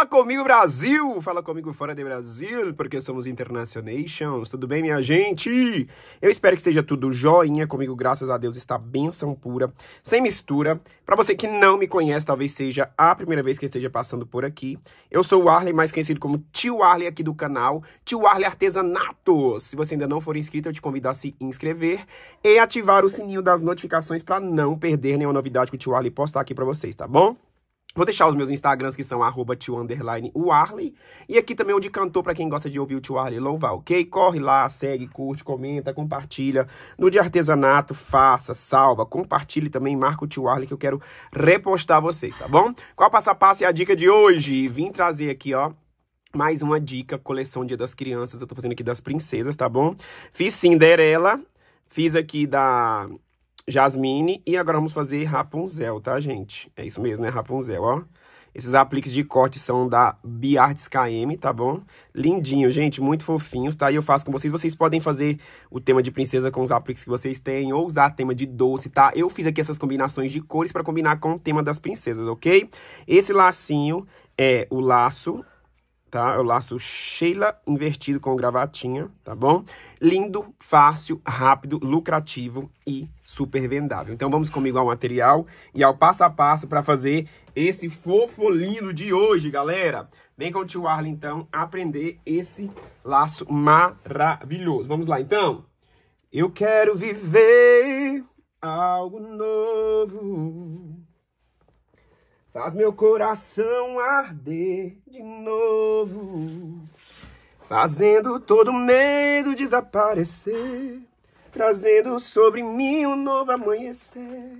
Fala comigo, Brasil! Fala comigo fora de Brasil, porque somos internacionais. Tudo bem, minha gente? Eu espero que seja tudo joinha comigo, graças a Deus, está benção pura, sem mistura. Para você que não me conhece, talvez seja a primeira vez que esteja passando por aqui. Eu sou o Arley, mais conhecido como Tio Arley aqui do canal, Tio Arley Artesanato. Se você ainda não for inscrito, eu te convido a se inscrever e ativar o sininho das notificações para não perder nenhuma novidade que o Tio Arley postar aqui para vocês, tá bom? Vou deixar os meus Instagrams, que são arroba tio underline E aqui também é onde cantou, para quem gosta de ouvir o tio Arley louvar, ok? Corre lá, segue, curte, comenta, compartilha. No de artesanato, faça, salva, compartilhe também, marca o tio que eu quero repostar vocês, tá bom? Qual passo a passo é a dica de hoje? Vim trazer aqui, ó, mais uma dica, coleção Dia das Crianças. Eu tô fazendo aqui das princesas, tá bom? Fiz Cinderela, fiz aqui da Jasmine. E agora vamos fazer Rapunzel, tá, gente? É isso mesmo, né Rapunzel, ó. Esses apliques de corte são da Biarts KM, tá bom? Lindinho, gente, muito fofinhos, tá? E eu faço com vocês. Vocês podem fazer o tema de princesa com os apliques que vocês têm ou usar tema de doce, tá? Eu fiz aqui essas combinações de cores para combinar com o tema das princesas, ok? Esse lacinho é o laço tá? Eu laço Sheila invertido com gravatinha, tá bom? Lindo, fácil, rápido, lucrativo e super vendável. Então vamos comigo ao material e ao passo a passo para fazer esse fofo lindo de hoje, galera. Vem com o tio Arlen, então, aprender esse laço maravilhoso. Vamos lá, então. Eu quero viver algo novo Faz meu coração arder de novo, fazendo todo medo desaparecer, trazendo sobre mim um novo amanhecer.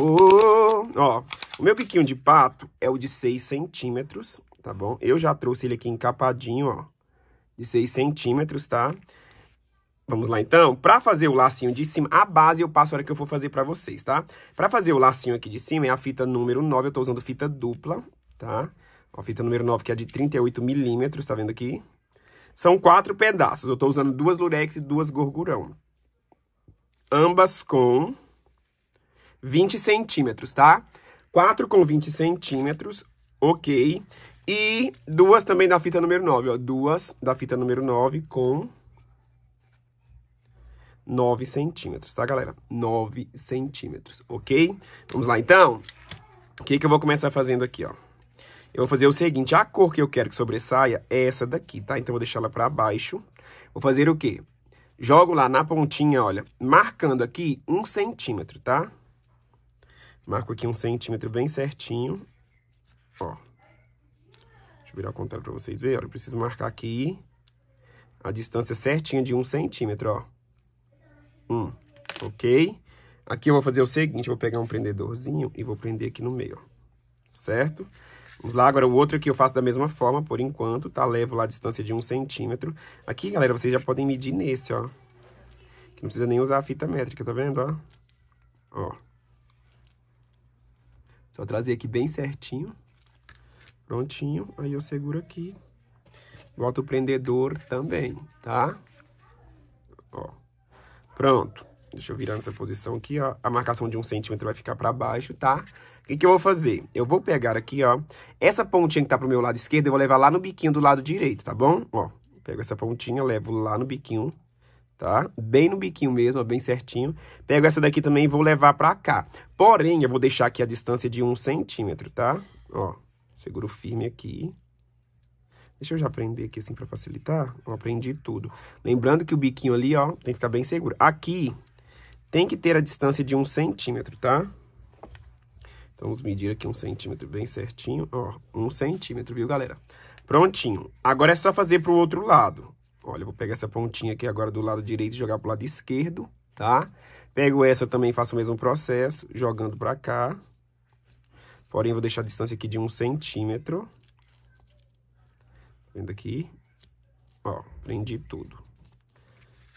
Oh, ó, o meu biquinho de pato é o de 6 centímetros, tá bom? Eu já trouxe ele aqui encapadinho, ó, de 6 centímetros, tá? Vamos lá então, para fazer o lacinho de cima, a base eu passo a hora que eu for fazer para vocês, tá? Para fazer o lacinho aqui de cima é a fita número 9, eu tô usando fita dupla, tá? A fita número 9 que é de 38 milímetros, tá vendo aqui? São quatro pedaços, eu tô usando duas lurex e duas gorgurão. Ambas com 20 centímetros, tá? Quatro com 20 centímetros, ok. E duas também da fita número 9, ó, duas da fita número 9 com 9 centímetros, tá, galera? 9 centímetros, ok? Vamos lá, então. O que, que eu vou começar fazendo aqui, ó? Eu vou fazer o seguinte, a cor que eu quero que sobressaia é essa daqui, tá? Então, eu vou deixar ela pra baixo. Vou fazer o quê? Jogo lá na pontinha, olha, marcando aqui um centímetro, tá? Marco aqui um centímetro bem certinho, ó. Deixa eu virar o contrário pra vocês verem, olha, eu preciso marcar aqui a distância certinha de um centímetro, ó um, ok? Aqui eu vou fazer o seguinte, vou pegar um prendedorzinho e vou prender aqui no meio, certo? Vamos lá, agora o outro aqui eu faço da mesma forma, por enquanto, tá? Levo lá a distância de um centímetro. Aqui, galera, vocês já podem medir nesse, ó. Que não precisa nem usar a fita métrica, tá vendo, ó? Ó. Só trazer aqui bem certinho. Prontinho. Aí eu seguro aqui. Boto o prendedor também, tá? Ó. Pronto. Deixa eu virar nessa posição aqui, ó. A marcação de um centímetro vai ficar pra baixo, tá? O que, que eu vou fazer? Eu vou pegar aqui, ó. Essa pontinha que tá pro meu lado esquerdo, eu vou levar lá no biquinho do lado direito, tá bom? Ó, pego essa pontinha, levo lá no biquinho, tá? Bem no biquinho mesmo, ó, bem certinho. Pego essa daqui também e vou levar pra cá. Porém, eu vou deixar aqui a distância de um centímetro, tá? Ó, seguro firme aqui. Deixa eu já aprender aqui assim para facilitar. Eu aprendi tudo. Lembrando que o biquinho ali, ó, tem que ficar bem seguro. Aqui tem que ter a distância de um centímetro, tá? Então, vamos medir aqui um centímetro bem certinho. Ó, um centímetro, viu, galera? Prontinho. Agora é só fazer pro outro lado. Olha, eu vou pegar essa pontinha aqui agora do lado direito e jogar pro lado esquerdo, tá? Pego essa também, faço o mesmo processo, jogando pra cá. Porém, vou deixar a distância aqui de um centímetro. Vendo aqui, ó, prendi tudo.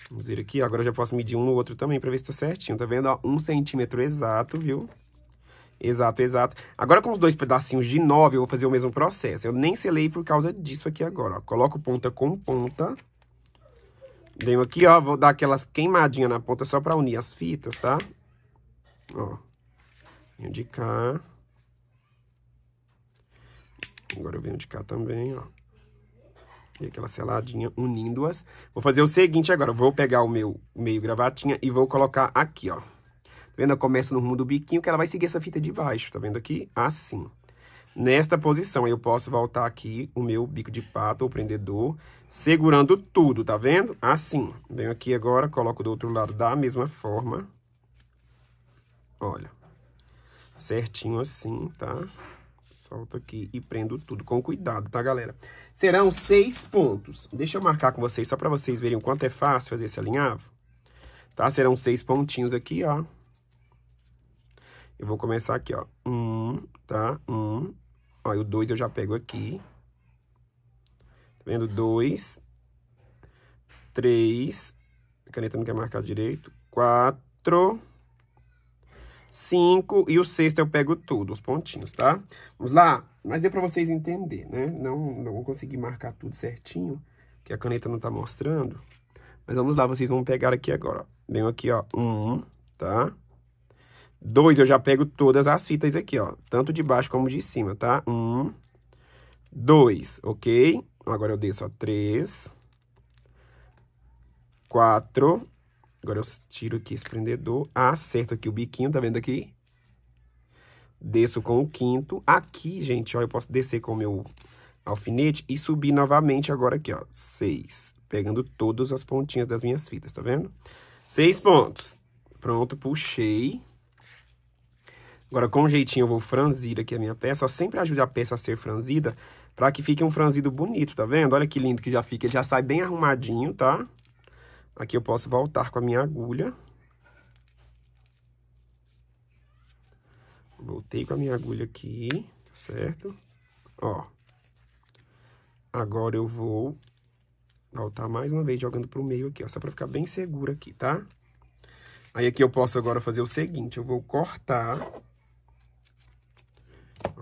Vamos ver aqui, agora eu já posso medir um no outro também para ver se tá certinho, tá vendo? Ó, um centímetro exato, viu? Exato, exato. Agora com os dois pedacinhos de 9, eu vou fazer o mesmo processo. Eu nem selei por causa disso aqui agora, ó. Coloco ponta com ponta. Venho aqui, ó, vou dar aquela queimadinha na ponta só pra unir as fitas, tá? Ó. Venho de cá. Agora eu venho de cá também, ó. E aquela seladinha unindo-as. Vou fazer o seguinte agora, vou pegar o meu meio gravatinha e vou colocar aqui, ó. Tá vendo? Eu começo no rumo do biquinho, que ela vai seguir essa fita de baixo, tá vendo aqui? Assim. Nesta posição, eu posso voltar aqui o meu bico de pato ou prendedor, segurando tudo, tá vendo? Assim. Venho aqui agora, coloco do outro lado da mesma forma. Olha. Certinho assim, tá? Tá? Solto aqui e prendo tudo com cuidado, tá, galera? Serão seis pontos. Deixa eu marcar com vocês, só para vocês verem o quanto é fácil fazer esse alinhavo. Tá? Serão seis pontinhos aqui, ó. Eu vou começar aqui, ó. Um, tá? Um. Ó, o dois eu já pego aqui. Tá vendo? Dois. Três. A caneta não quer marcar direito. Quatro cinco e o sexto eu pego tudo, os pontinhos, tá? Vamos lá? Mas deu pra vocês entender, né? Não, não consegui marcar tudo certinho, que a caneta não tá mostrando. Mas vamos lá, vocês vão pegar aqui agora, ó. Venho aqui, ó, um, tá? Dois, eu já pego todas as fitas aqui, ó. Tanto de baixo como de cima, tá? Um, dois, ok? Agora eu desço, ó, três, quatro, Agora eu tiro aqui esse prendedor, ah, acerto aqui o biquinho, tá vendo aqui? Desço com o quinto. Aqui, gente, ó, eu posso descer com o meu alfinete e subir novamente agora aqui, ó. Seis. Pegando todas as pontinhas das minhas fitas, tá vendo? Seis pontos. Pronto, puxei. Agora, com jeitinho, eu vou franzir aqui a minha peça. sempre ajude a peça a ser franzida para que fique um franzido bonito, tá vendo? Olha que lindo que já fica. Ele já sai bem arrumadinho, tá? Aqui eu posso voltar com a minha agulha. Voltei com a minha agulha aqui, tá certo? Ó. Agora eu vou voltar mais uma vez jogando pro meio aqui, ó. Só pra ficar bem seguro aqui, tá? Aí aqui eu posso agora fazer o seguinte, eu vou cortar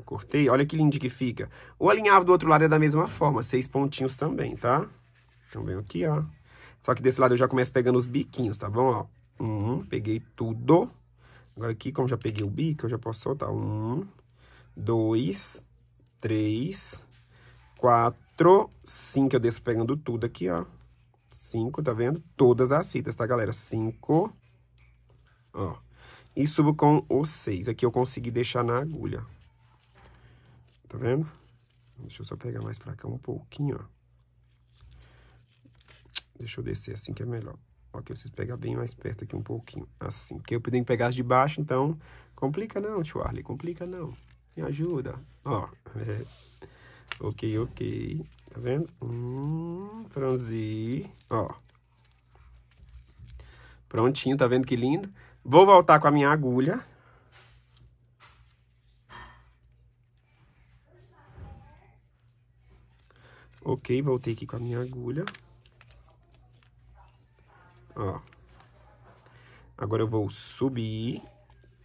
cortei, olha que lindo que fica. O alinhavo do outro lado é da mesma forma, seis pontinhos também, tá? Então, vem aqui, ó. Só que desse lado eu já começo pegando os biquinhos, tá bom? Ó, um, uhum, peguei tudo. Agora aqui, como já peguei o bico, eu já posso soltar. Um, dois, três, quatro, cinco. Eu desço pegando tudo aqui, ó. Cinco, tá vendo? Todas as fitas, tá, galera? Cinco, ó. E subo com o seis. Aqui eu consegui deixar na agulha. Tá vendo? Deixa eu só pegar mais pra cá um pouquinho, ó. Deixa eu descer assim que é melhor. Ó, que eu preciso pegar bem mais perto aqui um pouquinho. Assim, porque eu pedi que pegasse de baixo, então... Complica não, Charlie, complica não. Me ajuda. Ó, é. Ok, ok. Tá vendo? Hum, Ó. Prontinho, tá vendo que lindo? Vou voltar com a minha agulha. Ok, voltei aqui com a minha agulha. Ó. Agora eu vou subir.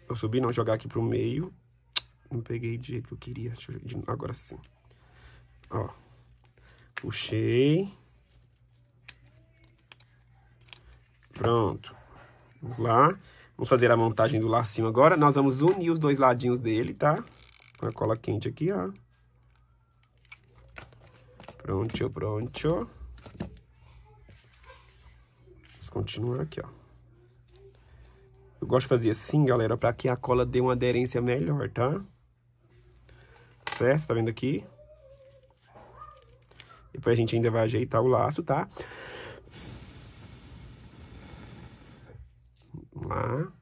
Eu subir, não, jogar aqui pro meio. Não peguei do jeito que eu queria. Eu... agora sim. Ó. Puxei. Pronto. Vamos lá. Vamos fazer a montagem do lacinho agora. Nós vamos unir os dois ladinhos dele, tá? Com a cola quente aqui, ó. Pronto, pronto continuar aqui, ó. Eu gosto de fazer assim, galera, para que a cola dê uma aderência melhor, tá? Certo? Tá vendo aqui? Depois a gente ainda vai ajeitar o laço, tá? Vamos lá.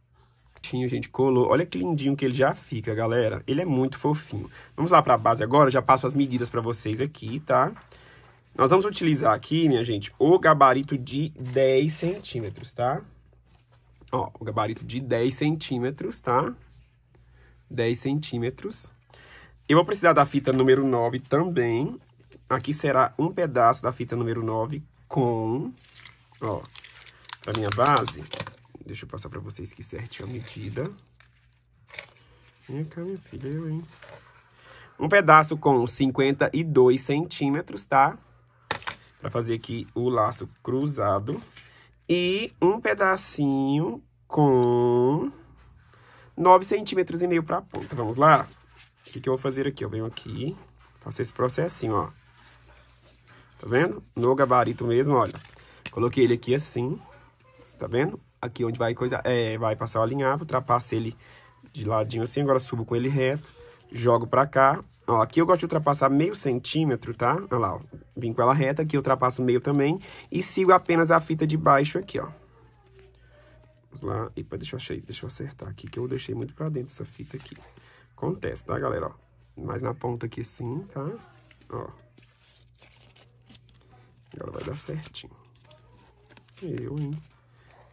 Tinho, gente, colou. Olha que lindinho que ele já fica, galera. Ele é muito fofinho. Vamos lá pra base agora, eu já passo as medidas pra vocês aqui, tá? Tá? Nós vamos utilizar aqui, minha gente, o gabarito de 10 centímetros, tá? Ó, o gabarito de 10 centímetros, tá? 10 centímetros. Eu vou precisar da fita número 9 também. Aqui será um pedaço da fita número 9 com, ó, a minha base. Deixa eu passar pra vocês que certinho a medida. Vem cá, minha filha, eu, hein? Um pedaço com 52 centímetros, tá? para fazer aqui o laço cruzado. E um pedacinho com 9 centímetros e meio para a ponta. Vamos lá? O que, que eu vou fazer aqui? Eu venho aqui, faço esse processinho, ó. Tá vendo? No gabarito mesmo, olha. Coloquei ele aqui assim, tá vendo? Aqui onde vai coisa, é, vai passar o alinhavo, trapaço ele de ladinho assim, agora subo com ele reto, jogo pra cá, Ó, aqui eu gosto de ultrapassar meio centímetro, tá? Olha lá, ó. Vim com ela reta, aqui eu ultrapasso meio também. E sigo apenas a fita de baixo aqui, ó. Vamos lá. Epa, deixa eu, achei, deixa eu acertar aqui, que eu deixei muito pra dentro essa fita aqui. Acontece, tá, galera? Ó, mais na ponta aqui sim, tá? Ó. Agora vai dar certinho. Eu, hein?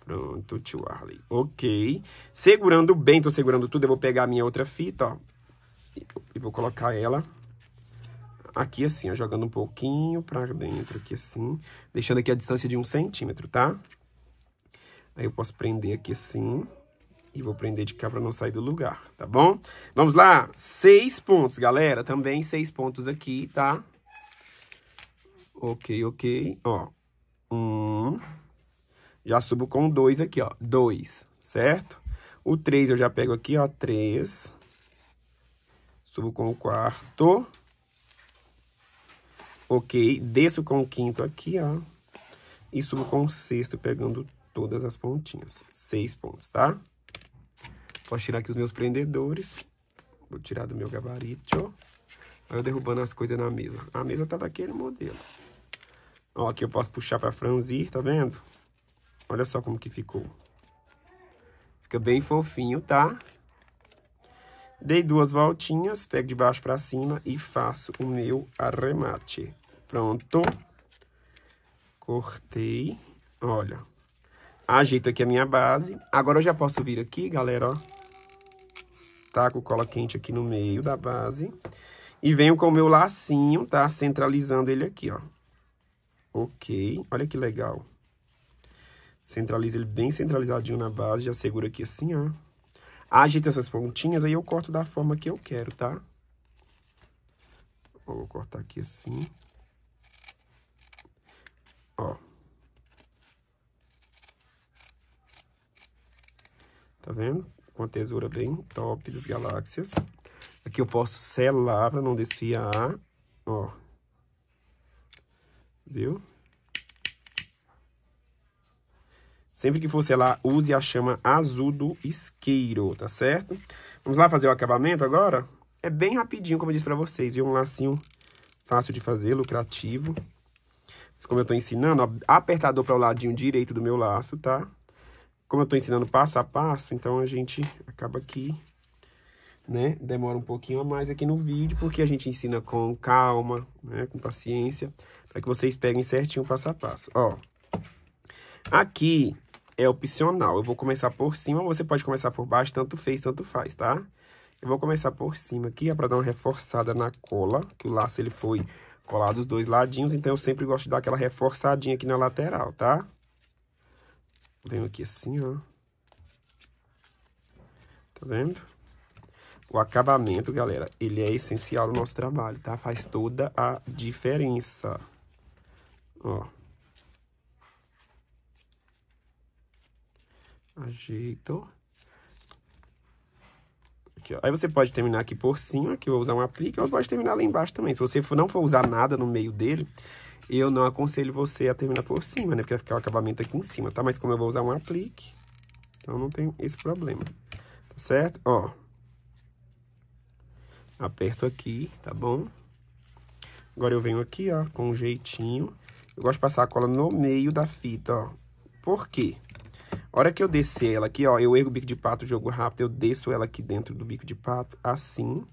Pronto, tio Arley. Ok. Segurando bem, tô segurando tudo. Eu vou pegar a minha outra fita, ó e vou colocar ela aqui assim, ó, jogando um pouquinho pra dentro aqui assim, deixando aqui a distância de um centímetro, tá? Aí eu posso prender aqui assim e vou prender de cá pra não sair do lugar, tá bom? Vamos lá, seis pontos, galera, também seis pontos aqui, tá? Ok, ok, ó, um, já subo com dois aqui, ó, dois, certo? O três eu já pego aqui, ó, três, Subo com o quarto. Ok, desço com o quinto aqui, ó. E subo com o sexto, pegando todas as pontinhas. Seis pontos, tá? Posso tirar aqui os meus prendedores. Vou tirar do meu gabarito. Aí eu derrubando as coisas na mesa. A mesa tá daquele modelo. Ó, aqui eu posso puxar pra franzir, tá vendo? Olha só como que ficou. Fica bem fofinho, tá? Dei duas voltinhas, pego de baixo para cima e faço o meu arremate. Pronto. Cortei. Olha. Ajeito aqui a minha base. Agora eu já posso vir aqui, galera, ó. Taco tá cola quente aqui no meio da base. E venho com o meu lacinho, tá? Centralizando ele aqui, ó. Ok. Olha que legal. Centraliza ele bem centralizadinho na base. Já segura aqui assim, ó. Agita essas pontinhas, aí eu corto da forma que eu quero, tá? vou cortar aqui assim. Ó. Tá vendo? Com a tesoura bem top das galáxias. Aqui eu posso selar pra não desfiar, ó. Viu? Sempre que for lá, use a chama azul do isqueiro, tá certo? Vamos lá fazer o acabamento agora? É bem rapidinho, como eu disse para vocês, viu? Um lacinho fácil de fazer, lucrativo. Mas como eu estou ensinando, apertador para o ladinho direito do meu laço, tá? Como eu estou ensinando passo a passo, então a gente acaba aqui, né? Demora um pouquinho a mais aqui no vídeo, porque a gente ensina com calma, né? Com paciência, para que vocês peguem certinho passo a passo. Ó, aqui é opcional. Eu vou começar por cima, você pode começar por baixo, tanto fez, tanto faz, tá? Eu vou começar por cima aqui, é pra dar uma reforçada na cola, que o laço ele foi colado os dois ladinhos, então eu sempre gosto de dar aquela reforçadinha aqui na lateral, tá? Venho aqui assim, ó. Tá vendo? O acabamento, galera, ele é essencial no nosso trabalho, tá? Faz toda a diferença. Ó. ajeito. Aqui, Aí você pode terminar aqui por cima, que eu vou usar um aplique, ou pode terminar lá embaixo também. Se você não for usar nada no meio dele, eu não aconselho você a terminar por cima, né? Porque vai ficar o acabamento aqui em cima, tá? Mas como eu vou usar um aplique, então não tem esse problema, tá certo? Ó, aperto aqui, tá bom? Agora eu venho aqui, ó, com um jeitinho. Eu gosto de passar a cola no meio da fita, ó. Por quê? hora que eu descer ela aqui, ó, eu ergo o bico de pato, jogo rápido, eu desço ela aqui dentro do bico de pato, assim,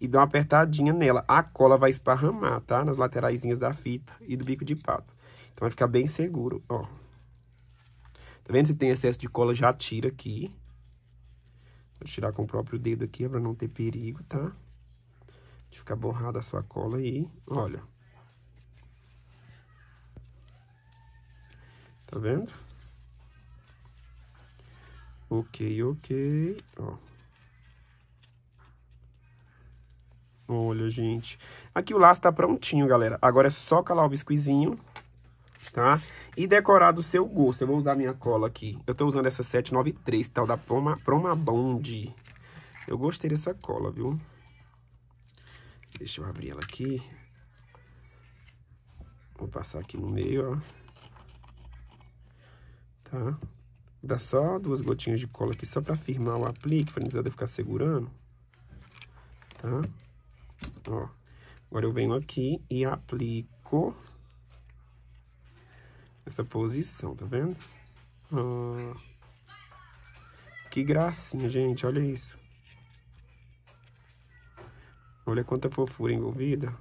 e dou uma apertadinha nela. A cola vai esparramar, tá? Nas lateraisinhas da fita e do bico de pato. Então, vai ficar bem seguro, ó. Tá vendo? Se tem excesso de cola, já tira aqui. Vou tirar com o próprio dedo aqui, pra não ter perigo, tá? De ficar borrada a sua cola aí. Olha. Tá vendo? Ok, ok. Ó. Olha, gente. Aqui o laço tá prontinho, galera. Agora é só calar o biscuizinho, tá? E decorar do seu gosto. Eu vou usar minha cola aqui. Eu tô usando essa 793, tal da Proma, Proma Bond. Eu gostei dessa cola, viu? Deixa eu abrir ela aqui. Vou passar aqui no meio, ó. Tá? Dá só duas gotinhas de cola aqui, só para firmar o aplique, para não precisar de ficar segurando. Tá? Ó. Agora eu venho aqui e aplico essa posição, tá vendo? Ó. Que gracinha, gente, olha isso. Olha quanta fofura envolvida.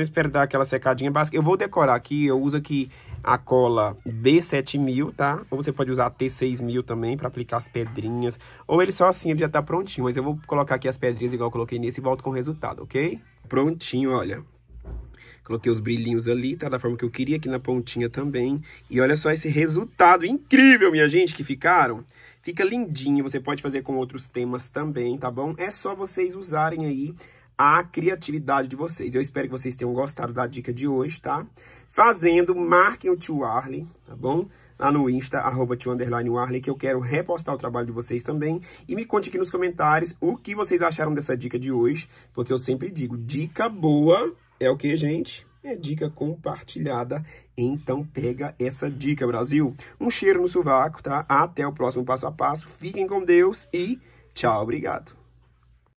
Tô esperando dar aquela secadinha básica. Eu vou decorar aqui, eu uso aqui a cola B7000, tá? Ou você pode usar a T6000 também para aplicar as pedrinhas. Ou ele só assim, ele já tá prontinho, mas eu vou colocar aqui as pedrinhas igual eu coloquei nesse e volto com o resultado, ok? Prontinho, olha. Coloquei os brilhinhos ali, tá? Da forma que eu queria, aqui na pontinha também. E olha só esse resultado incrível, minha gente, que ficaram. Fica lindinho, você pode fazer com outros temas também, tá bom? É só vocês usarem aí a criatividade de vocês. Eu espero que vocês tenham gostado da dica de hoje, tá? Fazendo, marquem o tio Arley, tá bom? Lá no Insta, arroba tio underline Arley, que eu quero repostar o trabalho de vocês também. E me conte aqui nos comentários o que vocês acharam dessa dica de hoje, porque eu sempre digo, dica boa é o que, gente? É dica compartilhada, então pega essa dica, Brasil. Um cheiro no sovaco, tá? Até o próximo passo a passo. Fiquem com Deus e tchau, obrigado.